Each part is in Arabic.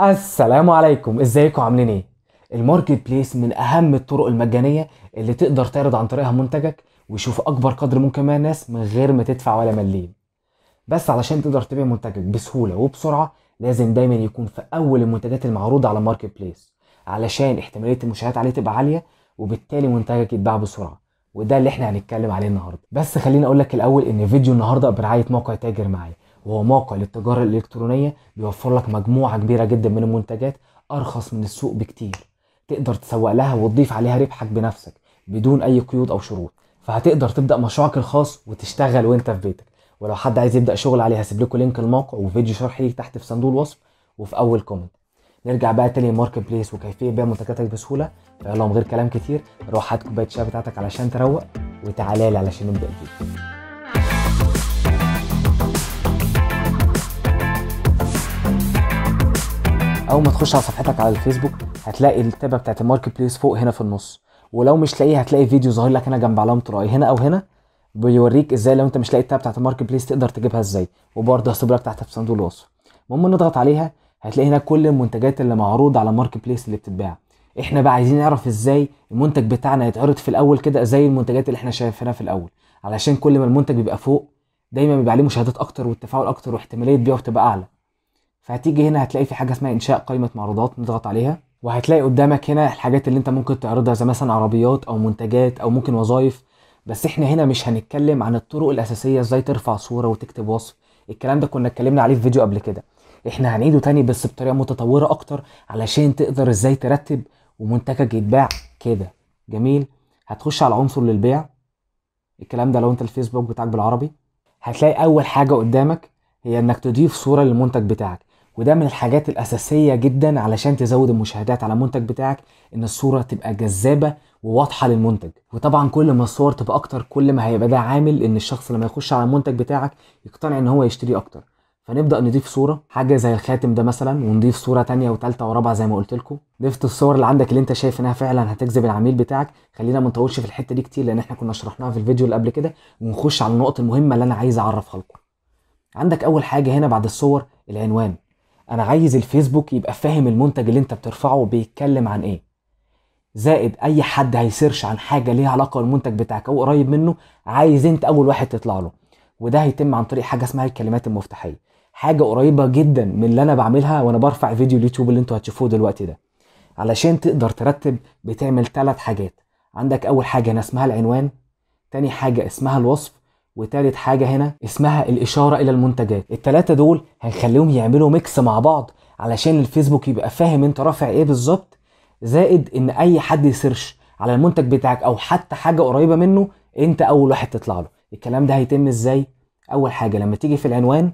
السلام عليكم ازيكم عاملين ايه الماركت بليس من اهم الطرق المجانيه اللي تقدر تعرض عن طريقها منتجك ويشوف اكبر قدر ممكن من الناس من غير ما تدفع ولا مليم بس علشان تقدر تبيع منتجك بسهوله وبسرعه لازم دايما يكون في اول المنتجات المعروضه على الماركت بليس علشان احتماليه المشاهدات عليه تبقى عاليه وبالتالي منتجك يتباع بسرعه وده اللي احنا هنتكلم عليه النهارده بس خليني اقول لك الاول ان فيديو النهارده برعايه موقع تاجر معايا وهو موقع للتجارة الإلكترونية بيوفر لك مجموعة كبيرة جدا من المنتجات أرخص من السوق بكتير تقدر تسوق لها وتضيف عليها ربحك بنفسك بدون أي قيود أو شروط فهتقدر تبدأ مشروعك الخاص وتشتغل وأنت في بيتك ولو حد عايز يبدأ شغل عليه هسيب لكم لينك الموقع وفيديو شرح ليه تحت في صندوق الوصف وفي أول كومنت نرجع بقى تاني ماركت بليس وكيفيه بيع منتجاتك بسهوله فيلا من غير كلام كتير روح هات كوبايه الشاي بتاعتك علشان تروق وتعالى لي علشان نبدا الفيديو اول ما تخش على صفحتك على الفيسبوك هتلاقي التابه بتاعت الماركت بليس فوق هنا في النص ولو مش لاقيه هتلاقي فيديو ظاهر لك هنا جنب علامه راي هنا او هنا بيوريك ازاي لو انت مش لاقي التابة بتاعت الماركت بليس تقدر تجيبها ازاي وبرده هسيب لك تحت في صندوق الوصف المهم نضغط عليها هتلاقي هنا كل المنتجات اللي معروضه على الماركت بليس اللي بتتباع احنا بقى عايزين نعرف ازاي المنتج بتاعنا يتعرض في الاول كده زي المنتجات اللي احنا شايفينها في الاول علشان كل ما المنتج بيبقى فوق دايما بيبقى عليه مشاهدات اكتر والتفاعل اكتر واحتماليه بيعه بتبقى اعلى فهتيجي هنا هتلاقي في حاجه اسمها انشاء قائمه معروضات نضغط عليها وهتلاقي قدامك هنا الحاجات اللي انت ممكن تعرضها زي مثلا عربيات او منتجات او ممكن وظائف بس احنا هنا مش هنتكلم عن الطرق الاساسيه ازاي ترفع صوره وتكتب وصف الكلام ده كنا اتكلمنا عليه في فيديو قبل كده احنا هنعيده تاني بس بطريقه متطوره اكتر علشان تقدر ازاي ترتب ومنتجك يتباع كده جميل هتخش على عنصر للبيع الكلام ده لو انت الفيسبوك بتاعك بالعربي هتلاقي اول حاجه قدامك هي انك تضيف صوره للمنتج بتاعك وده من الحاجات الأساسية جدا علشان تزود المشاهدات على المنتج بتاعك إن الصورة تبقى جذابة وواضحة للمنتج وطبعا كل ما الصور تبقى أكتر كل ما هيبقى ده عامل إن الشخص لما يخش على المنتج بتاعك يقتنع إن هو يشتري أكتر فنبدا نضيف صوره حاجه زي الخاتم ده مثلا ونضيف صوره تانية وتالتة ورابعه زي ما قلت لكم ضفت الصور اللي عندك اللي انت شايف انها فعلا هتجذب العميل بتاعك خلينا ما نطولش في الحته دي كتير لان احنا كنا شرحناها في الفيديو اللي قبل كده ونخش على النقط المهمه اللي انا عايز اعرفها لكم عندك اول حاجه هنا بعد الصور العنوان انا عايز الفيسبوك يبقى فاهم المنتج اللي انت بترفعه بيتكلم عن ايه زائد اي حد هيسيرش عن حاجه ليها علاقه بالمنتج بتاعك او قريب منه عايز انت اول واحد تطلع له وده هيتم عن طريق حاجه اسمها الكلمات المفتاحيه حاجه قريبه جدا من اللي انا بعملها وانا برفع فيديو اليوتيوب اللي انتوا هتشوفوه دلوقتي ده علشان تقدر ترتب بتعمل ثلاث حاجات عندك اول حاجه هنا اسمها العنوان تاني حاجه اسمها الوصف وتالت حاجة هنا اسمها الإشارة إلى المنتجات التلاتة دول هنخليهم يعملوا ميكس مع بعض علشان الفيسبوك يبقى فاهم انت رافع ايه بالظبط زائد ان اي حد يسيرش على المنتج بتاعك او حتى حاجة قريبة منه انت اول واحد تطلع له الكلام ده هيتم ازاي اول حاجة لما تيجي في العنوان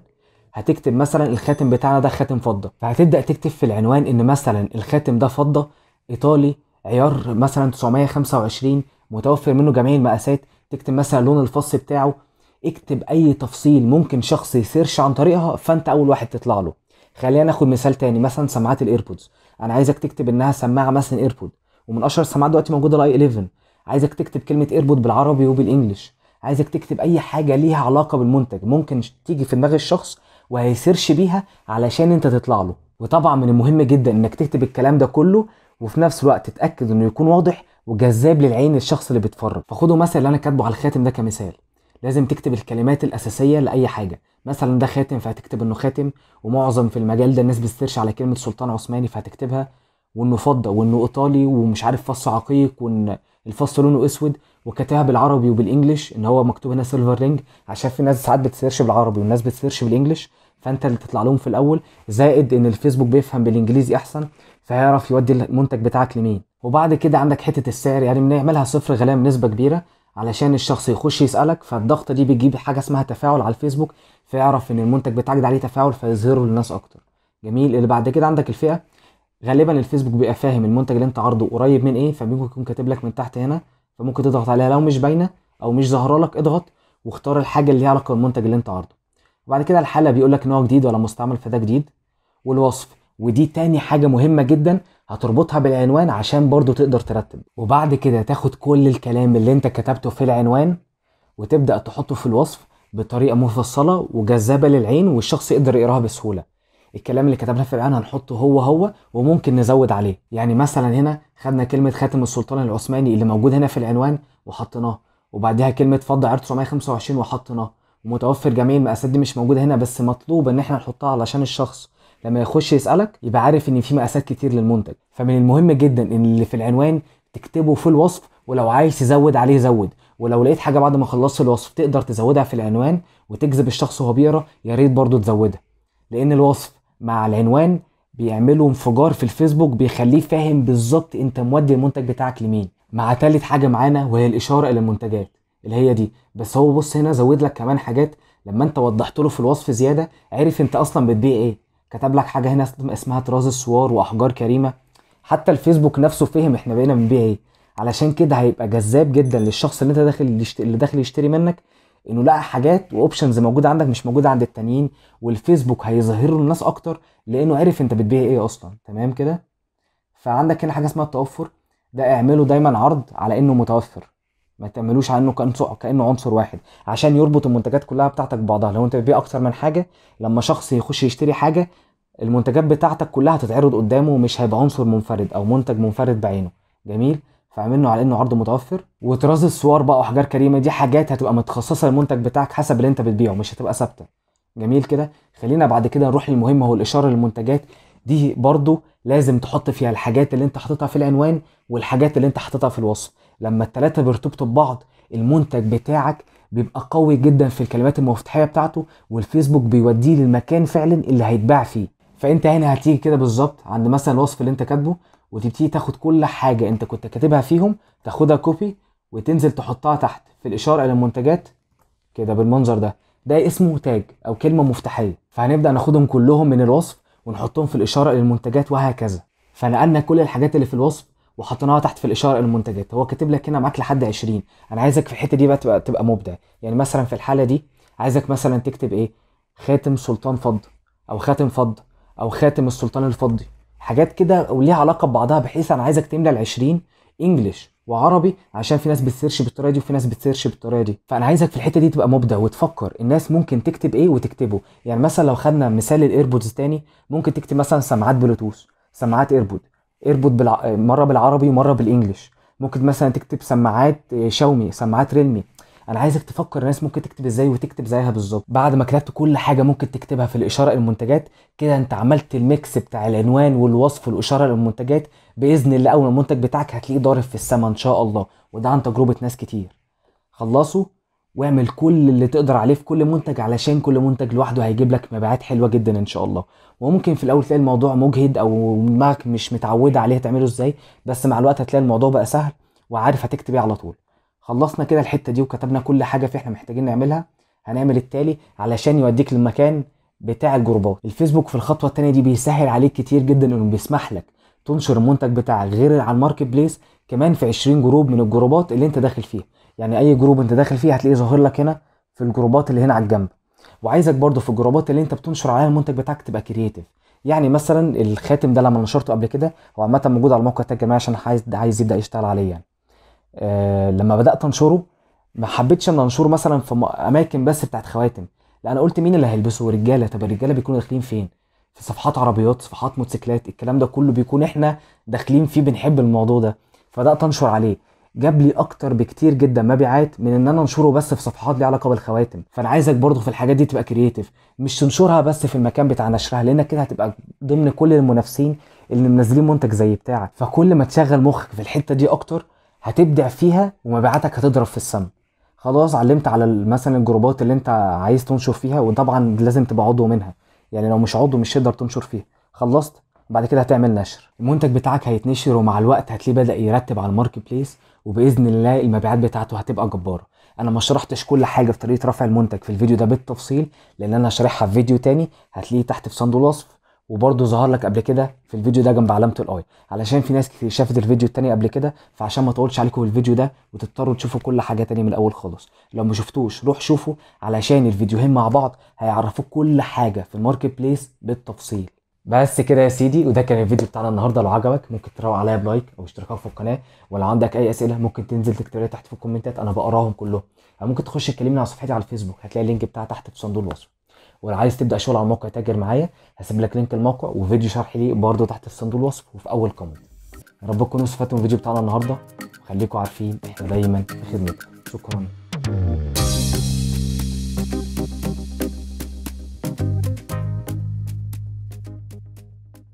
هتكتب مثلا الخاتم بتاعنا ده خاتم فضة فهتبدأ تكتب في العنوان ان مثلا الخاتم ده فضة ايطالي عيار مثلا 925 متوفر منه جميع المقاسات تكتب مثلا لون الفص بتاعه اكتب اي تفصيل ممكن شخص يسيرش عن طريقها فانت اول واحد تطلع له خلينا ناخد مثال تاني مثلا سماعات الايربودز انا عايزك تكتب انها سماعه مثلا ايربود ومن اشهر السماعات دلوقتي موجوده الاي 11 عايزك تكتب كلمه ايربود بالعربي وبالانجلش عايزك تكتب اي حاجه ليها علاقه بالمنتج ممكن تيجي في دماغ الشخص وهيسيرش بيها علشان انت تطلع له وطبعا من المهم جدا انك تكتب الكلام ده كله وفي نفس الوقت تتاكد انه يكون واضح وجذاب للعين الشخص اللي بيتفرج فخدوا مثلا اللي انا كاتبه على الخاتم ده كمثال لازم تكتب الكلمات الاساسيه لاي حاجه مثلا ده خاتم فهتكتب انه خاتم ومعظم في المجال ده الناس بتسيرش على كلمه سلطان عثماني فهتكتبها وانه فضه وانه ايطالي ومش عارف فص عقيق وان الفص لونه اسود وكاتبها بالعربي وبالانجلش ان هو مكتوب هنا سيلفر رينج عشان في ناس ساعات بتسيرش بالعربي والناس بتسيرش بالانجلش فانت اللي تطلع لهم في الاول زائد ان الفيسبوك بيفهم بالانجليزي احسن فهيعرف يودي المنتج بتاعك لمين وبعد كده عندك حته السعر يعني بنعملها صفر غلام بنسبه كبيره علشان الشخص يخش يسالك فالضغطه دي بتجيب حاجه اسمها تفاعل على الفيسبوك فيعرف ان المنتج بتاعك ده عليه تفاعل فيظهره للناس اكتر جميل اللي بعد كده عندك الفئه غالبا الفيسبوك بيبقى فاهم المنتج اللي انت عارضه قريب من ايه فممكن يكون كاتب لك من تحت هنا فممكن تضغط عليها لو مش باينه او مش ظاهره لك اضغط واختار الحاجه اللي ليها علاقه بالمنتج اللي انت عارضه وبعد كده الحاله بيقول لك ان هو جديد ولا مستعمل فده جديد والوصف ودي تاني حاجة مهمة جدا هتربطها بالعنوان عشان برضو تقدر ترتب وبعد كده تاخد كل الكلام اللي انت كتبته في العنوان وتبدأ تحطه في الوصف بطريقة مفصلة وجذابة للعين والشخص يقدر يقراها بسهولة الكلام اللي كتبناه في العنوان هنحطه هو هو وممكن نزود عليه يعني مثلا هنا خدنا كلمة خاتم السلطان العثماني اللي موجود هنا في العنوان وحطيناه وبعدها كلمة فضة عرض 925 وحطيناه ومتوفر جميع المقاسات دي مش موجودة هنا بس مطلوب ان احنا نحطها علشان الشخص لما يخش يسالك يبقى عارف ان في مقاسات كتير للمنتج فمن المهم جدا ان اللي في العنوان تكتبه في الوصف ولو عايز تزود عليه زود ولو لقيت حاجه بعد ما خلصت الوصف تقدر تزودها في العنوان وتجذب الشخص وهو بيقرا يا ريت برضه تزودها لان الوصف مع العنوان بيعملوا انفجار في الفيسبوك بيخليه فاهم بالظبط انت مودي المنتج بتاعك لمين مع تالت حاجه معانا وهي الاشاره الى المنتجات اللي هي دي بس هو بص هنا زود لك كمان حاجات لما انت وضحت له في الوصف زياده عرف انت اصلا بتبيع ايه كتب لك حاجه هنا اسمها طراز السوار واحجار كريمه حتى الفيسبوك نفسه فهم احنا بقينا بنبيع ايه علشان كده هيبقى جذاب جدا للشخص اللي انت داخل اللي داخل يشتري منك انه لقى حاجات واوبشنز موجوده عندك مش موجوده عند التانيين والفيسبوك هيظهر له الناس اكتر لانه عرف انت بتبيع ايه اصلا تمام كده فعندك هنا حاجه اسمها التوفر ده اعمله دايما عرض على انه متوفر ما تعملوش عنه كأنه كأنه عنصر واحد عشان يربط المنتجات كلها بتاعتك ببعضها لو انت بتبيع اكتر من حاجه لما شخص يخش يشتري حاجه المنتجات بتاعتك كلها هتتعرض قدامه ومش هيبقى عنصر منفرد او منتج منفرد بعينه جميل فاعمله على انه عرض متوفر وطراز الصور بقى وحجار كريمه دي حاجات هتبقى متخصصه للمنتج بتاعك حسب اللي انت بتبيعه مش هتبقى ثابته جميل كده خلينا بعد كده نروح للمهم هو الاشاره للمنتجات دي برضو لازم تحط فيها الحاجات اللي انت حاططها في العنوان والحاجات اللي انت حاططها في الوصف لما التلاتة بيرتبطوا ببعض المنتج بتاعك بيبقى قوي جدا في الكلمات المفتاحيه بتاعته والفيسبوك بيوديه للمكان فعلا اللي هيتباع فيه فانت هنا هتيجي كده بالظبط عند مثلا الوصف اللي انت كاتبه وتبتدي تاخد كل حاجه انت كنت كاتبها فيهم تاخدها كوبي وتنزل تحطها تحت في الاشاره الى المنتجات كده بالمنظر ده ده اسمه تاج او كلمه مفتاحيه فهنبدا ناخدهم كلهم من الوصف ونحطهم في الاشاره للمنتجات وهكذا فنقلنا كل الحاجات اللي في الوصف وحطيناها تحت في الاشاره المنتجات هو كاتب لك هنا معاك لحد 20 انا عايزك في الحته دي بقى تبقى, تبقى مبدع يعني مثلا في الحاله دي عايزك مثلا تكتب ايه خاتم سلطان فض او خاتم فض او خاتم السلطان الفضي حاجات كده وليها علاقه ببعضها بحيث انا عايزك تملى ال 20 انجلش وعربي عشان في ناس بتسيرش بالطريقه دي وفي ناس بتسيرش بالطريقه دي فانا عايزك في الحته دي تبقى مبدع وتفكر الناس ممكن تكتب ايه وتكتبه يعني مثلا لو خدنا مثال الايربودز تاني ممكن تكتب مثلا سماعات بلوتوث سماعات ايربود اربط بالع... مره بالعربي ومره بالانجلش ممكن مثلا تكتب سماعات آه، شاومي سماعات ريلمي انا عايزك تفكر الناس ممكن تكتب ازاي وتكتب زيها بالظبط بعد ما كتبت كل حاجه ممكن تكتبها في الاشاره للمنتجات كده انت عملت الميكس بتاع العنوان والوصف والاشاره للمنتجات باذن الله اول المنتج بتاعك هتلاقيه ضارب في السما ان شاء الله وده عن تجربه ناس كتير خلصوا واعمل كل اللي تقدر عليه في كل منتج علشان كل منتج لوحده هيجيب لك مبيعات حلوه جدا ان شاء الله وممكن في الاول تلاقي الموضوع مجهد او دماغك مش متعوده عليه تعمله ازاي بس مع الوقت هتلاقي الموضوع بقى سهل وعارف هتكتب ايه على طول خلصنا كده الحته دي وكتبنا كل حاجه في احنا محتاجين نعملها هنعمل التالي علشان يوديك للمكان بتاع الجروبات الفيسبوك في الخطوه الثانيه دي بيسهل عليك كتير جدا انه بيسمح لك تنشر المنتج بتاعك غير على الماركت بليس كمان في 20 جروب من الجروبات اللي انت داخل فيها يعني اي جروب انت داخل فيه هتلاقيه ظاهر لك هنا في الجروبات اللي هنا على الجنب وعايزك برضو في الجروبات اللي انت بتنشر عليها المنتج بتاعك تبقى كرييتيف يعني مثلا الخاتم ده لما نشرته قبل كده هو عامه موجود على الموقع بتاع عشان عايز عايز يبدا يشتغل عليه يعني آه لما بدات انشره ما حبيتش ان انشره مثلا في اماكن بس بتاعت خواتم لا انا قلت مين اللي هيلبسه رجاله طب الرجاله بيكونوا داخلين فين في صفحات عربيات صفحات موتوسيكلات الكلام ده كله بيكون احنا داخلين فيه بنحب الموضوع ده فبدات انشر عليه جاب لي اكتر بكتير جدا مبيعات من ان انا انشره بس في صفحات ليها علاقه بالخواتم فانا عايزك برضه في الحاجات دي تبقى كرييتيف مش تنشرها بس في المكان بتاع نشرها لانك كده هتبقى ضمن كل المنافسين اللي منزلين منتج زي بتاعك فكل ما تشغل مخك في الحته دي اكتر هتبدع فيها ومبيعاتك هتضرب في السما خلاص علمت على مثلا الجروبات اللي انت عايز تنشر فيها وطبعا لازم تبقى عضو منها يعني لو مش عضو مش تقدر تنشر فيه خلصت بعد كده هتعمل نشر المنتج بتاعك هيتنشر ومع الوقت هتلاقيه بدا يرتب على الماركت بليس وباذن الله المبيعات بتاعته هتبقى جباره انا ما شرحتش كل حاجه في طريقه رفع المنتج في الفيديو ده بالتفصيل لان انا شارحها في فيديو تاني هتلاقيه تحت في صندوق الوصف وبرده ظهر لك قبل كده في الفيديو ده جنب علامه الاي علشان في ناس كتير شافت الفيديو التاني قبل كده فعشان ما اطولش عليكم الفيديو ده وتضطروا تشوفوا كل حاجه تانية من الاول خالص لو ما شفتوش روح شوفه علشان الفيديوهين مع بعض هيعرفوك كل حاجه في الماركت بليس بالتفصيل بس كده يا سيدي وده كان الفيديو بتاعنا النهارده لو عجبك ممكن تروق عليا بلايك او اشتراك في القناه ولو عندك اي اسئله ممكن تنزل تكتبها تحت في الكومنتات انا بقراهم كلهم او ممكن تخش تكلمني على صفحتي على الفيسبوك هتلاقي اللينك بتاعها تحت في صندوق الوصف ولو عايز تبدا شغل على موقع تاجر معايا هسيب لك لينك الموقع وفيديو شرح ليه برده تحت في صندوق الوصف وفي اول كومنت يا رب تكونوا استفدتوا من الفيديو بتاعنا النهارده وخليكم عارفين احنا دايما في خدمتكم شكرا